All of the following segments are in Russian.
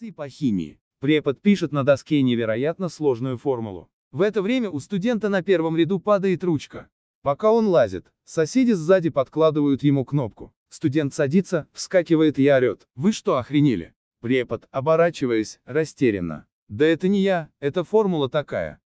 лекции по химии. Препод пишет на доске невероятно сложную формулу. В это время у студента на первом ряду падает ручка. Пока он лазит, соседи сзади подкладывают ему кнопку. Студент садится, вскакивает и орет. «Вы что, охренели?» Препод, оборачиваясь, растерянно. «Да это не я, это формула такая».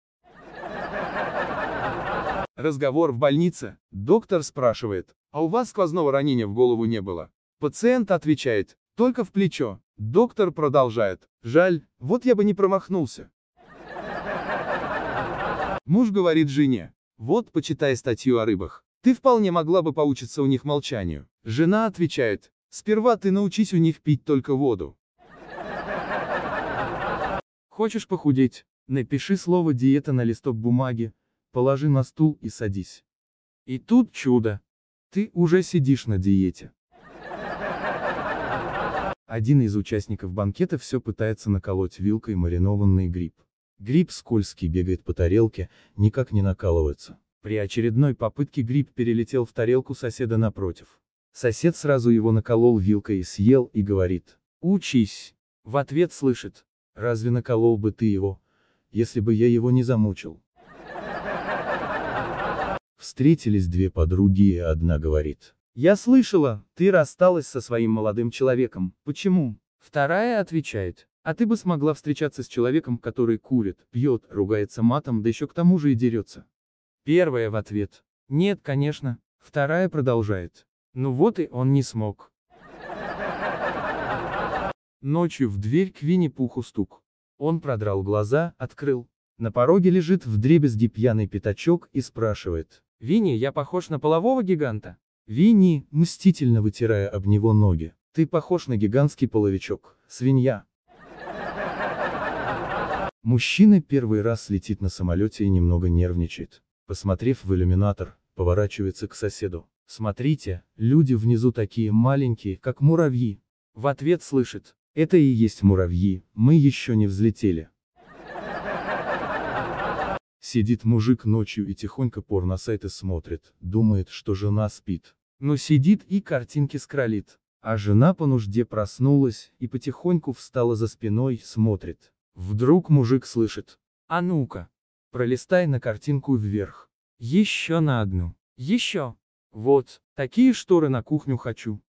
Разговор в больнице. Доктор спрашивает, а у вас сквозного ранения в голову не было? Пациент отвечает, только в плечо. Доктор продолжает. Жаль, вот я бы не промахнулся. Муж говорит жене. Вот, почитай статью о рыбах. Ты вполне могла бы поучиться у них молчанию. Жена отвечает. Сперва ты научись у них пить только воду. Хочешь похудеть? Напиши слово «диета» на листок бумаги, положи на стул и садись. И тут чудо. Ты уже сидишь на диете. Один из участников банкета все пытается наколоть вилкой маринованный гриб. Гриб скользкий бегает по тарелке, никак не накалывается. При очередной попытке гриб перелетел в тарелку соседа напротив. Сосед сразу его наколол вилкой и съел, и говорит. «Учись!» В ответ слышит. «Разве наколол бы ты его, если бы я его не замучил?» Встретились две подруги и одна говорит. Я слышала, ты рассталась со своим молодым человеком. Почему? Вторая отвечает. А ты бы смогла встречаться с человеком, который курит, пьет, ругается матом, да еще к тому же и дерется. Первая в ответ. Нет, конечно. Вторая продолжает. Ну вот и он не смог. Ночью в дверь к Винни-Пуху стук. Он продрал глаза, открыл. На пороге лежит вдребезги пьяный пятачок и спрашивает. «Винни, я похож на полового гиганта?» Винни, мстительно вытирая об него ноги. Ты похож на гигантский половичок, свинья. Мужчина первый раз летит на самолете и немного нервничает. Посмотрев в иллюминатор, поворачивается к соседу. Смотрите, люди внизу такие маленькие, как муравьи. В ответ слышит, это и есть муравьи, мы еще не взлетели. Сидит мужик ночью и тихонько порно сайты смотрит, думает, что жена спит но сидит и картинки скролит. А жена по нужде проснулась и потихоньку встала за спиной, смотрит. Вдруг мужик слышит. А ну-ка. Пролистай на картинку вверх. Еще на одну. Еще. Вот, такие шторы на кухню хочу.